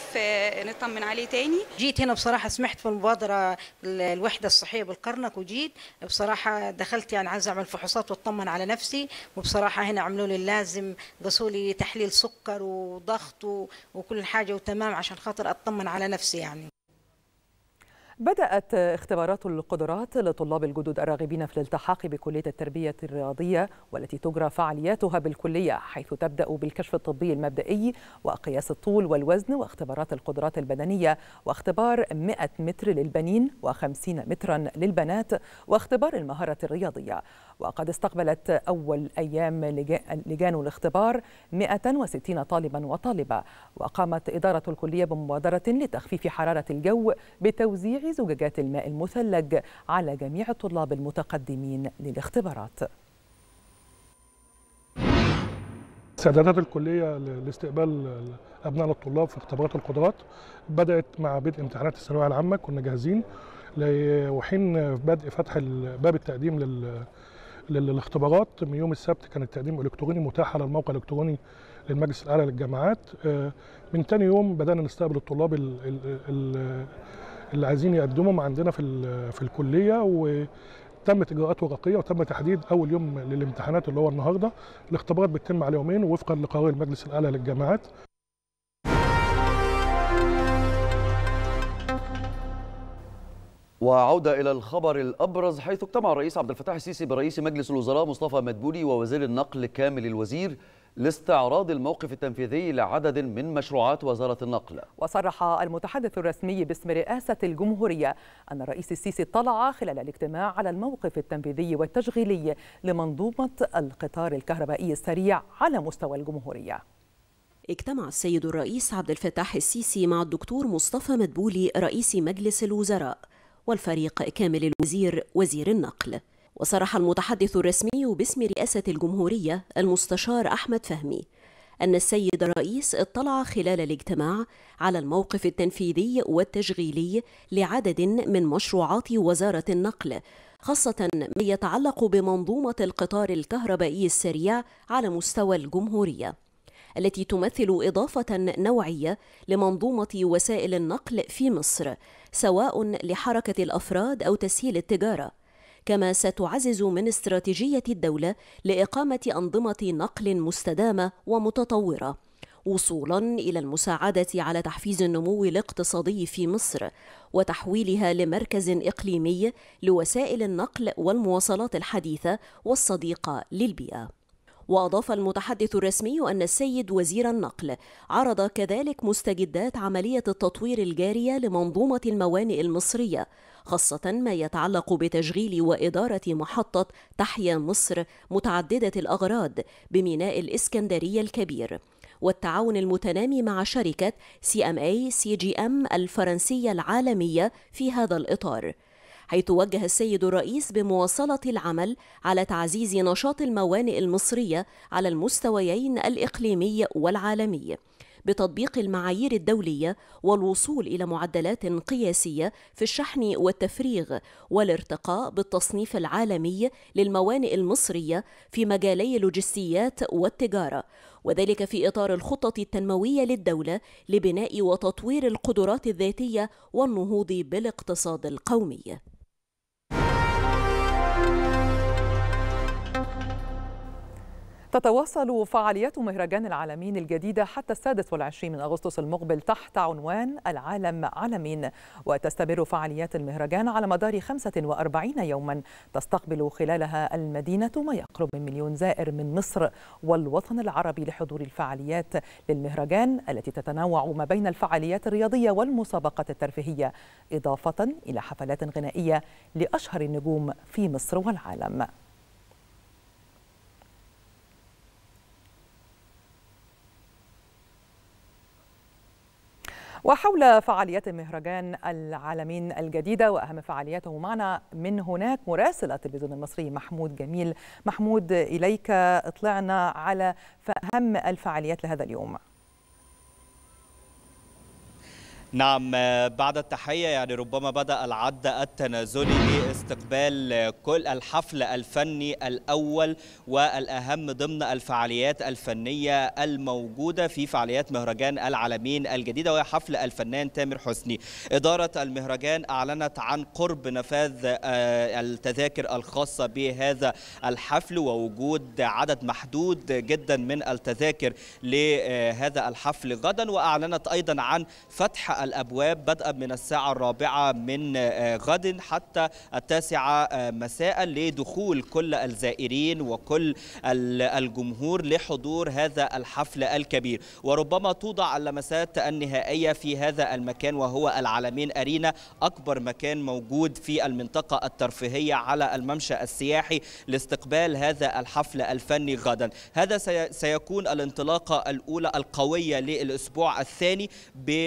نطمن عليه تاني جيت هنا بصراحه سمعت في المبادره الوحده الصحيه بالقرنك وجيت بصراحه دخلت يعني عايز اعمل فحوصات واطمن على نفسي وبصراحه هنا عملوا لي اللازم قصوا لي تحليل سكر وضغط وكل حاجه وتمام عشان خاطر اطمن على نفسي يعني بدأت اختبارات القدرات لطلاب الجدد الراغبين في الالتحاق بكلية التربية الرياضية والتي تجرى فعالياتها بالكلية حيث تبدأ بالكشف الطبي المبدئي وقياس الطول والوزن واختبارات القدرات البدنية واختبار 100 متر للبنين و50 مترا للبنات واختبار المهارة الرياضية وقد استقبلت أول أيام لجان الاختبار 160 طالبا وطالبة وقامت إدارة الكلية بمبادرة لتخفيف حرارة الجو بتوزيع زجاجات الماء المثلج على جميع الطلاب المتقدمين للاختبارات استعدادات الكليه لاستقبال ابنائنا الطلاب في اختبارات القدرات بدات مع بدء امتحانات الثانويه العامه كنا جاهزين وحين بدء فتح باب التقديم للاختبارات من يوم السبت كان التقديم الكتروني متاح على الموقع الالكتروني للمجلس الاعلى للجامعات آه، من ثاني يوم بدانا نستقبل الطلاب اللي عايزين يقدمهم عندنا في في الكليه وتمت اجراءات ورقيه وتم تحديد اول يوم للامتحانات اللي هو النهارده الاختبارات بتتم على يومين وفقا لقرار المجلس الاعلى للجامعات وعودة إلى الخبر الأبرز حيث اجتمع الرئيس عبد الفتاح السيسي برئيس مجلس الوزراء مصطفى مدبولي ووزير النقل كامل الوزير لاستعراض الموقف التنفيذي لعدد من مشروعات وزارة النقل وصرح المتحدث الرسمي باسم رئاسة الجمهورية أن الرئيس السيسي اطلع خلال الاجتماع على الموقف التنفيذي والتشغيلي لمنظومة القطار الكهربائي السريع على مستوى الجمهورية اجتمع السيد الرئيس عبد الفتاح السيسي مع الدكتور مصطفى مدبولي رئيس مجلس الوزراء والفريق كامل الوزير وزير النقل وصرح المتحدث الرسمي باسم رئاسة الجمهورية المستشار أحمد فهمي أن السيد الرئيس اطلع خلال الاجتماع على الموقف التنفيذي والتشغيلي لعدد من مشروعات وزارة النقل خاصة ما يتعلق بمنظومة القطار الكهربائي السريع على مستوى الجمهورية التي تمثل إضافة نوعية لمنظومة وسائل النقل في مصر سواء لحركة الأفراد أو تسهيل التجارة كما ستعزز من استراتيجية الدولة لإقامة أنظمة نقل مستدامة ومتطورة وصولا إلى المساعدة على تحفيز النمو الاقتصادي في مصر وتحويلها لمركز إقليمي لوسائل النقل والمواصلات الحديثة والصديقة للبيئة وأضاف المتحدث الرسمي أن السيد وزير النقل عرض كذلك مستجدات عملية التطوير الجارية لمنظومة الموانئ المصرية خاصة ما يتعلق بتشغيل وإدارة محطة تحيا مصر متعددة الأغراض بميناء الإسكندرية الكبير والتعاون المتنامي مع شركة سي ام اي سي جي ام الفرنسية العالمية في هذا الإطار حيث وجه السيد الرئيس بمواصلة العمل على تعزيز نشاط الموانئ المصرية على المستويين الإقليمي والعالمي بتطبيق المعايير الدولية والوصول إلى معدلات قياسية في الشحن والتفريغ والارتقاء بالتصنيف العالمي للموانئ المصرية في مجالي اللوجستيات والتجارة وذلك في إطار الخطة التنموية للدولة لبناء وتطوير القدرات الذاتية والنهوض بالاقتصاد القومي تتواصل فعاليات مهرجان العالمين الجديدة حتى السادس والعشرين من أغسطس المقبل تحت عنوان العالم عالمين وتستمر فعاليات المهرجان على مدار 45 يوما تستقبل خلالها المدينة ما يقرب من مليون زائر من مصر والوطن العربي لحضور الفعاليات للمهرجان التي تتنوع ما بين الفعاليات الرياضية والمسابقات الترفيهية إضافة إلى حفلات غنائية لأشهر النجوم في مصر والعالم وحول فعاليات مهرجان العالمين الجديدة وأهم فعالياته معنا من هناك مراسل التلفزيون المصري محمود جميل محمود إليك اطلعنا على أهم الفعاليات لهذا اليوم نعم آه، بعد التحية يعني ربما بدأ العد التنازلي لاستقبال آه، كل الحفل الفني الأول والأهم ضمن الفعاليات الفنية الموجودة في فعاليات مهرجان العالمين الجديدة وهي حفل الفنان تامر حسني إدارة المهرجان أعلنت عن قرب نفاذ آه، التذاكر الخاصة بهذا الحفل ووجود عدد محدود جدا من التذاكر لهذا الحفل غدا وأعلنت أيضا عن فتح الأبواب بدءا من الساعة الرابعة من آه، غد حتى التاسعة آه، مساء لدخول كل الزائرين وكل الجمهور لحضور هذا الحفل الكبير وربما توضع اللمسات النهائية في هذا المكان وهو العالمين أرينا أكبر مكان موجود في المنطقة الترفيهية على الممشى السياحي لاستقبال هذا الحفل الفني غدا هذا سيكون الانطلاقة الأولى القوية للأسبوع الثاني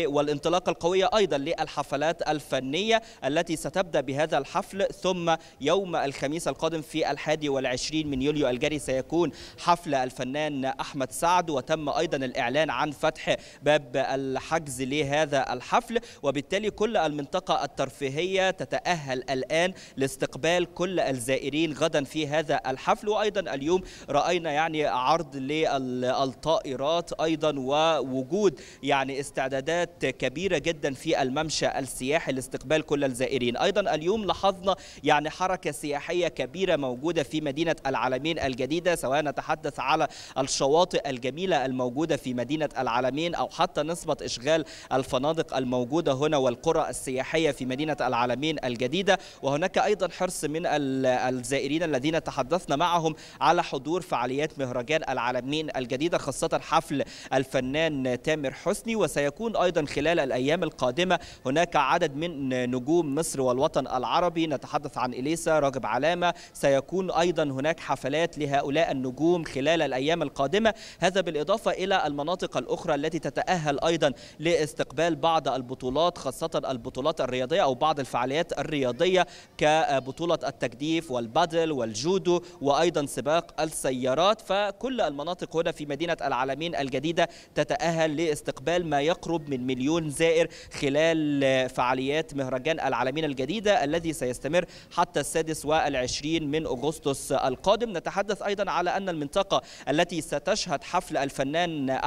والانطلاقة الطاقة القوية أيضا للحفلات الفنية التي ستبدأ بهذا الحفل ثم يوم الخميس القادم في الحادي والعشرين من يوليو الجاري سيكون حفل الفنان أحمد سعد وتم أيضا الإعلان عن فتح باب الحجز لهذا الحفل وبالتالي كل المنطقة الترفيهية تتأهل الآن لاستقبال كل الزائرين غدا في هذا الحفل وأيضا اليوم رأينا يعني عرض للطائرات أيضا ووجود يعني استعدادات كبيرة كبيرة جدا في الممشى السياحي لاستقبال كل الزائرين أيضا اليوم لاحظنا يعني حركة سياحية كبيرة موجودة في مدينة العالمين الجديدة سواء نتحدث على الشواطئ الجميلة الموجودة في مدينة العالمين أو حتى نسبة إشغال الفنادق الموجودة هنا والقرى السياحية في مدينة العالمين الجديدة وهناك أيضا حرص من الزائرين الذين تحدثنا معهم على حضور فعاليات مهرجان العالمين الجديدة خاصة حفل الفنان تامر حسني وسيكون أيضا خلال الأيام الأيام القادمة هناك عدد من نجوم مصر والوطن العربي نتحدث عن إليسا راغب علامة سيكون أيضا هناك حفلات لهؤلاء النجوم خلال الأيام القادمة هذا بالإضافة إلى المناطق الأخرى التي تتأهل أيضا لاستقبال بعض البطولات خاصة البطولات الرياضية أو بعض الفعاليات الرياضية كبطولة التجديف والبادل والجودو وأيضا سباق السيارات فكل المناطق هنا في مدينة العالمين الجديدة تتأهل لاستقبال ما يقرب من مليون زائد الجزائر خلال فعاليات مهرجان العالمين الجديدة الذي سيستمر حتى السادس والعشرين من أغسطس القادم نتحدث أيضا على أن المنطقة التي ستشهد حفل الفنان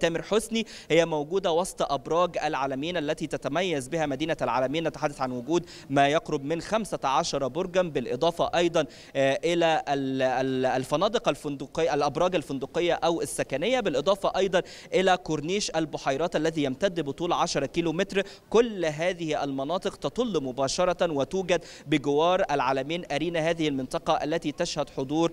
تامر حسني هي موجودة وسط أبراج العالمين التي تتميز بها مدينة العالمين نتحدث عن وجود ما يقرب من 15 برجا بالإضافة أيضا آه، إلى الفنادق الفندقية الأبراج الفندقية أو السكنية بالإضافة أيضا إلى كورنيش البحيرات الذي يمتد بطول 10 كيلومتر كل هذه المناطق تطل مباشرة وتوجد بجوار العالمين أرينا هذه المنطقة التي تشهد حضور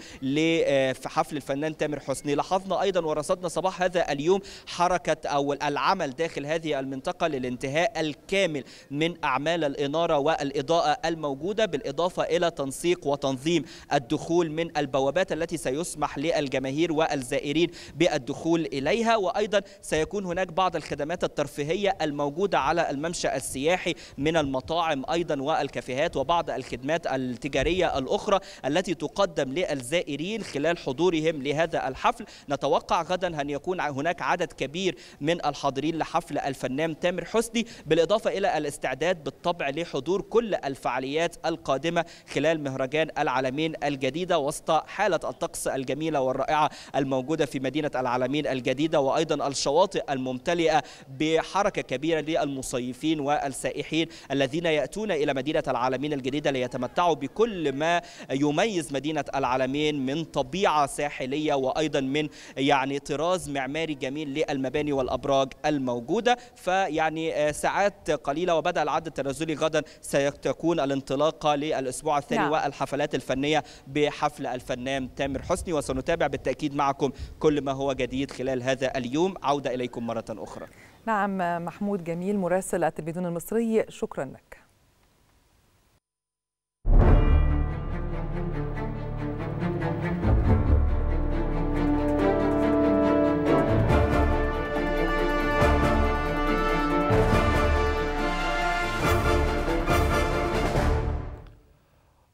في حفل الفنان تامر حسني لاحظنا أيضا ورصدنا صباح هذا اليوم حركة أو العمل داخل هذه المنطقة للانتهاء الكامل من أعمال الإنارة والإضاءة الموجودة بالإضافة إلى تنسيق وتنظيم الدخول من البوابات التي سيسمح للجماهير والزائرين بالدخول إليها وأيضا سيكون هناك بعض الخدمات الترفيهية الموجودة موجودة على الممشى السياحي من المطاعم أيضا والكافيهات وبعض الخدمات التجارية الأخرى التي تقدم للزائرين خلال حضورهم لهذا الحفل نتوقع غدا أن يكون هناك عدد كبير من الحاضرين لحفل الفنان تامر حسني بالإضافة إلى الاستعداد بالطبع لحضور كل الفعاليات القادمة خلال مهرجان العالمين الجديدة وسط حالة الطقس الجميلة والرائعة الموجودة في مدينة العالمين الجديدة وأيضا الشواطئ الممتلئة بحركة كبيرة للمصيفين والسائحين الذين يأتون إلى مدينة العالمين الجديدة ليتمتعوا بكل ما يميز مدينة العالمين من طبيعة ساحلية وأيضا من يعني طراز معماري جميل للمباني والأبراج الموجودة فيعني ساعات قليلة وبدأ العد التنازلي غدا ستكون الانطلاقة للأسبوع الثاني نعم. والحفلات الفنية بحفل الفنان تامر حسني وسنتابع بالتأكيد معكم كل ما هو جديد خلال هذا اليوم عودة إليكم مرة أخرى نعم محمود جميل مراسل التلفزيون المصري شكرا لك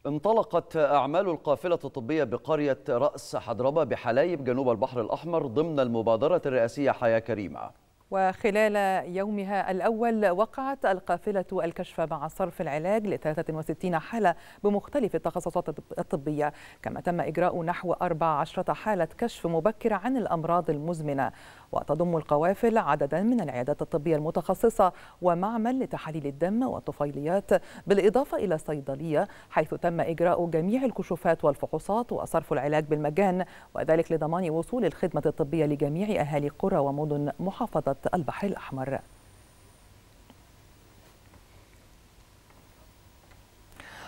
انطلقت أعمال القافلة الطبية بقرية رأس حضربة بحلايب جنوب البحر الأحمر ضمن المبادرة الرئاسية حياة كريمة وخلال يومها الأول وقعت القافلة الكشف مع صرف العلاج ل 63 حالة بمختلف التخصصات الطبية كما تم إجراء نحو 14 حالة كشف مبكرة عن الأمراض المزمنة وتضم القوافل عددا من العيادات الطبية المتخصصة ومعمل لتحاليل الدم والطفيليات بالإضافة إلى صيدلية حيث تم إجراء جميع الكشوفات والفحوصات وصرف العلاج بالمجان وذلك لضمان وصول الخدمة الطبية لجميع أهالي قرى ومدن محافظة البحر الأحمر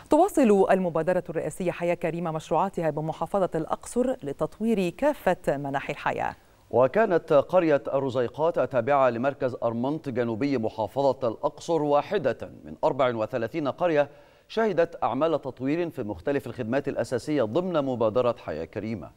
تواصل المبادرة الرئاسية حياة كريمة مشروعاتها بمحافظة الأقصر لتطوير كافة مناحي الحياة وكانت قرية الرزيقات التابعة لمركز أرمنط جنوبي محافظة الأقصر واحدة من 34 قرية شهدت أعمال تطوير في مختلف الخدمات الأساسية ضمن مبادرة حياة كريمة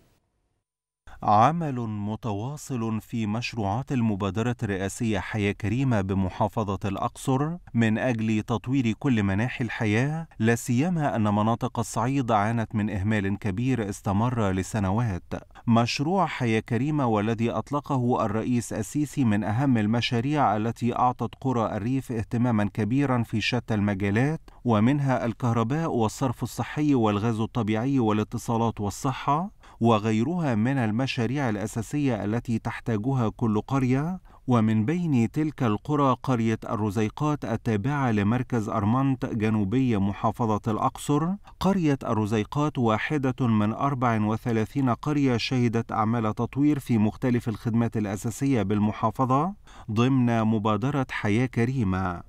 عمل متواصل في مشروعات المبادرة الرئاسية حياة كريمة بمحافظة الأقصر من أجل تطوير كل مناحي الحياة لا سيما أن مناطق الصعيد عانت من إهمال كبير استمر لسنوات مشروع حياة كريمة والذي أطلقه الرئيس السيسي من أهم المشاريع التي أعطت قرى الريف اهتماما كبيرا في شتى المجالات ومنها الكهرباء والصرف الصحي والغاز الطبيعي والاتصالات والصحة وغيرها من المشاريع الأساسية التي تحتاجها كل قرية ومن بين تلك القرى قرية الرزيقات التابعة لمركز أرمنت جنوبي محافظة الأقصر قرية الرزيقات واحدة من 34 قرية شهدت أعمال تطوير في مختلف الخدمات الأساسية بالمحافظة ضمن مبادرة حياة كريمة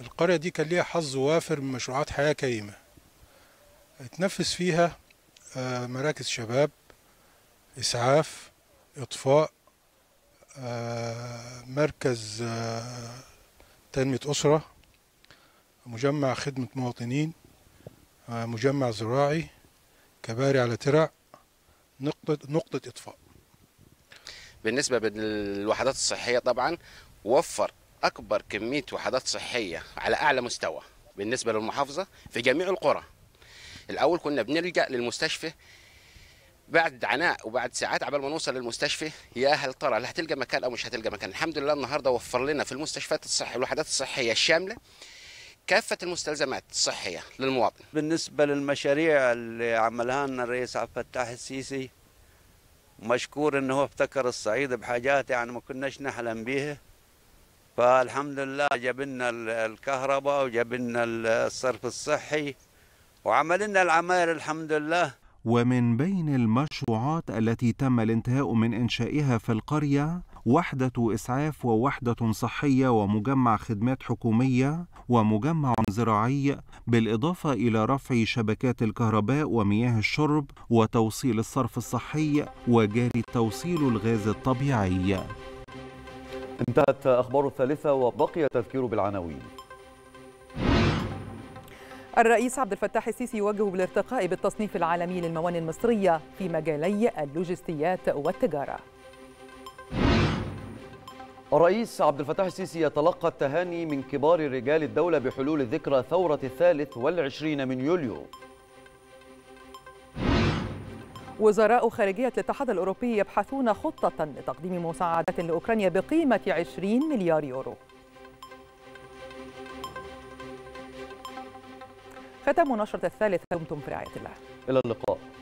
القرية دي كان ليها حظ وافر من مشروعات حياة كريمة اتنفذ فيها آه، مراكز شباب اسعاف اطفاء آه، مركز آه، تنميه اسره مجمع خدمه مواطنين آه، مجمع زراعي كباري على ترع نقطه نقطه اطفاء بالنسبه للوحدات الصحيه طبعا وفر اكبر كميه وحدات صحيه على اعلى مستوى بالنسبه للمحافظه في جميع القرى الاول كنا بنلجا للمستشفى بعد عناء وبعد ساعات عبال ما نوصل للمستشفى يا هل ترى هل هتلقى مكان او مش هتلقى مكان الحمد لله النهارده وفر لنا في المستشفيات الصحيه الوحدات الصحيه الشامله كافة المستلزمات الصحية للمواطن بالنسبة للمشاريع اللي عملها لنا الرئيس عبد الفتاح السيسي مشكور انه افتكر الصعيد بحاجات يعني ما كناش نحلم بيها فالحمد لله جاب لنا الكهرباء وجاب لنا الصرف الصحي وعمل لنا العماير الحمد لله ومن بين المشروعات التي تم الانتهاء من إنشائها في القرية وحدة إسعاف ووحدة صحية ومجمع خدمات حكومية ومجمع زراعي بالإضافة إلى رفع شبكات الكهرباء ومياه الشرب وتوصيل الصرف الصحي وجاري توصيل الغاز الطبيعي انتهت أخبار الثالثة وبقي التذكير بالعناوين الرئيس عبد الفتاح السيسي يوجه بالارتقاء بالتصنيف العالمي للمواني المصرية في مجالي اللوجستيات والتجارة الرئيس عبد الفتاح السيسي يتلقى التهاني من كبار رجال الدولة بحلول ذكرى ثورة الثالث والعشرين من يوليو وزراء خارجية الاتحاد الأوروبي يبحثون خطة لتقديم مساعدات لأوكرانيا بقيمة 20 مليار يورو ختم نشرة الثالثة دمتم في رعاية الله إلى اللقاء